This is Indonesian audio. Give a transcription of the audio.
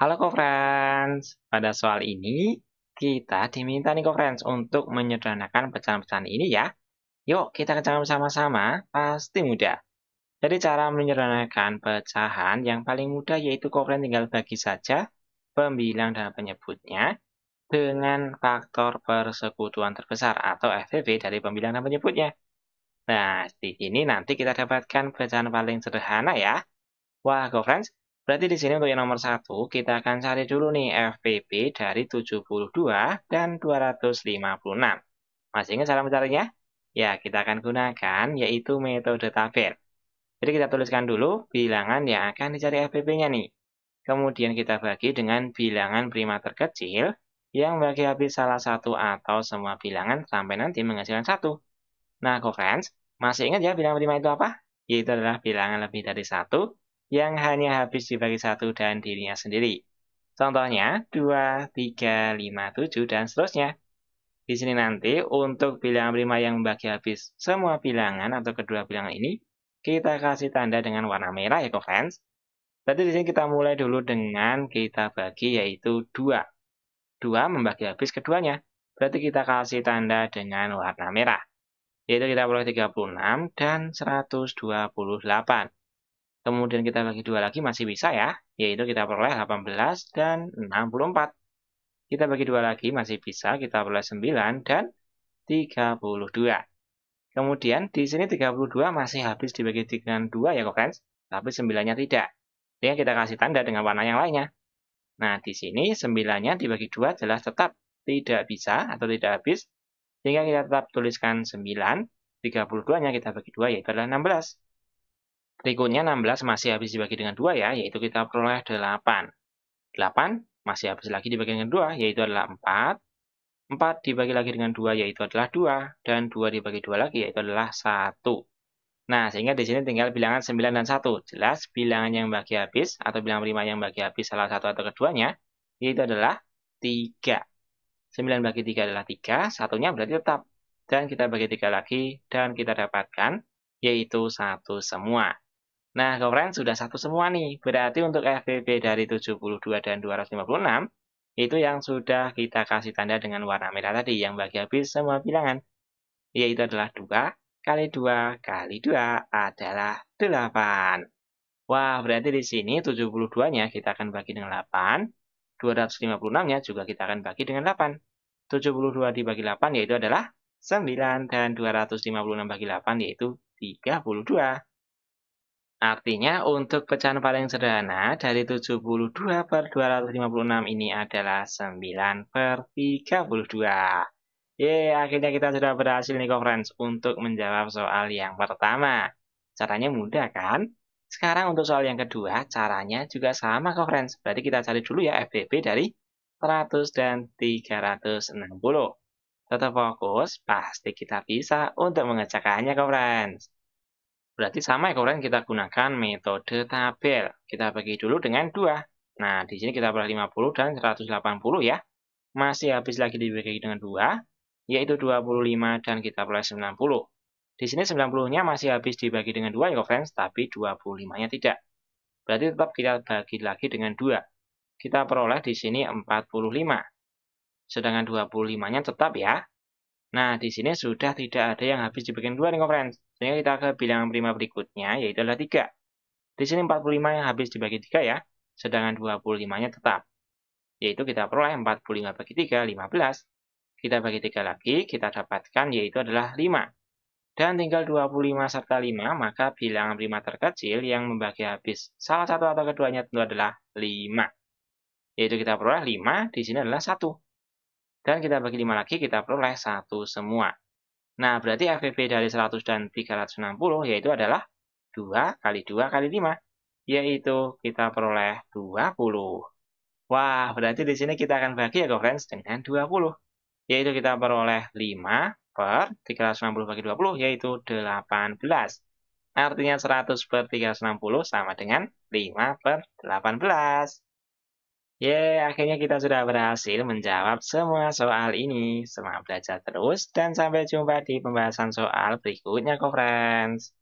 Halo co-friends, pada soal ini kita diminta nih co-friends untuk menyederhanakan pecahan-pecahan ini ya. Yuk kita kerjakan bersama-sama, pasti mudah. Jadi cara menyederhanakan pecahan yang paling mudah yaitu co-friends tinggal bagi saja pembilang dan penyebutnya dengan faktor persekutuan terbesar atau FPV dari pembilang dan penyebutnya. Nah, di sini nanti kita dapatkan pecahan paling sederhana ya. Wah, co-friends, Berarti di sini untuk yang nomor satu kita akan cari dulu nih FPP dari 72 dan 256. Masih ingat cara mencarinya? Ya, kita akan gunakan yaitu metode tabel. Jadi kita tuliskan dulu bilangan yang akan dicari FPP-nya nih. Kemudian kita bagi dengan bilangan prima terkecil yang bagi habis salah satu atau semua bilangan sampai nanti menghasilkan satu. Nah, co-friends, masih ingat ya bilangan prima itu apa? Yaitu adalah bilangan lebih dari satu yang hanya habis dibagi satu dan dirinya sendiri. Contohnya 2, 3, 5, 7, dan seterusnya. Di sini nanti untuk bilangan prima yang membagi habis semua bilangan atau kedua bilangan ini, kita kasih tanda dengan warna merah ya friends. Berarti di sini kita mulai dulu dengan kita bagi yaitu 2. 2 membagi habis keduanya. Berarti kita kasih tanda dengan warna merah. Yaitu kita peroleh 36 dan 128. Kemudian kita bagi dua lagi masih bisa ya, yaitu kita peroleh 18 dan 64. Kita bagi dua lagi masih bisa, kita peroleh 9 dan 32. Kemudian di sini 32 masih habis dibagi dengan 2 ya kok kan, tapi 9-nya tidak. Jadi kita kasih tanda dengan warna yang lainnya. Nah, di sini 9-nya dibagi 2 jelas tetap tidak bisa atau tidak habis. Sehingga kita tetap tuliskan 9, 32-nya kita bagi 2 yaitu adalah 16. Berikutnya 16 masih habis dibagi dengan 2 ya, yaitu kita peroleh 8. 8 masih habis lagi dibagi dengan 2, yaitu adalah 4. 4 dibagi lagi dengan 2 yaitu adalah 2, dan 2 dibagi 2 lagi yaitu adalah 1. Nah, sehingga di sini tinggal bilangan 9 dan 1. Jelas bilangan yang bagi habis atau bilangan prima yang bagi habis salah satu atau keduanya, yaitu adalah 3. 9 bagi 3 adalah 3, satunya berarti tetap. Dan kita bagi 3 lagi, dan kita dapatkan, yaitu 1 semua. Nah, kemarin sudah satu semua nih. Berarti untuk FBB dari 72 dan 256, itu yang sudah kita kasih tanda dengan warna merah tadi, yang bagi habis semua bilangan. Yaitu adalah 2 kali 2 kali 2 adalah 8. Wah, berarti di sini 72-nya kita akan bagi dengan 8. 256-nya juga kita akan bagi dengan 8. 72 dibagi 8 yaitu adalah 9 dan 256 bagi 8 yaitu 32. Artinya untuk pecahan paling sederhana dari 72 per 256 ini adalah 9 per 32. Yeay, akhirnya kita sudah berhasil nih friends untuk menjawab soal yang pertama. Caranya mudah kan? Sekarang untuk soal yang kedua, caranya juga sama friends. Berarti kita cari dulu ya FBB dari 100 dan 360. Tetap fokus, pasti kita bisa untuk mengecekannya, friends. Berarti sama ya kemarin kita gunakan metode tabel. Kita bagi dulu dengan 2. Nah, di sini kita peroleh 50 dan 180 ya. Masih habis lagi dibagi dengan 2, yaitu 25 dan kita peroleh 90. Di sini 90-nya masih habis dibagi dengan 2 ya friends, tapi 25-nya tidak. Berarti tetap kita bagi lagi dengan 2. Kita peroleh di sini 45. Sedangkan 25-nya tetap ya. Nah, di sini sudah tidak ada yang habis dibagi dengan 2 nih friends. Sehingga kita ke bilangan prima berikutnya, yaitu adalah 3. Di sini 45 yang habis dibagi 3 ya, sedangkan 25-nya tetap. Yaitu kita peroleh 45 bagi 3, 15. Kita bagi 3 lagi, kita dapatkan yaitu adalah 5. Dan tinggal 25 serta 5, maka bilangan prima terkecil yang membagi habis salah satu atau keduanya tentu adalah 5. Yaitu kita peroleh 5, di sini adalah 1. Dan kita bagi 5 lagi, kita peroleh 1 semua. Nah, berarti FPB dari 100 dan 360 yaitu adalah 2 kali 2 kali 5, yaitu kita peroleh 20. Wah, berarti di sini kita akan bagi ya, friends, dengan 20. Yaitu kita peroleh 5 per 360 bagi 20, yaitu 18. Artinya 100 per 360 sama dengan 5 per 18. Yeay, akhirnya kita sudah berhasil menjawab semua soal ini. Semangat belajar terus dan sampai jumpa di pembahasan soal berikutnya, co friends.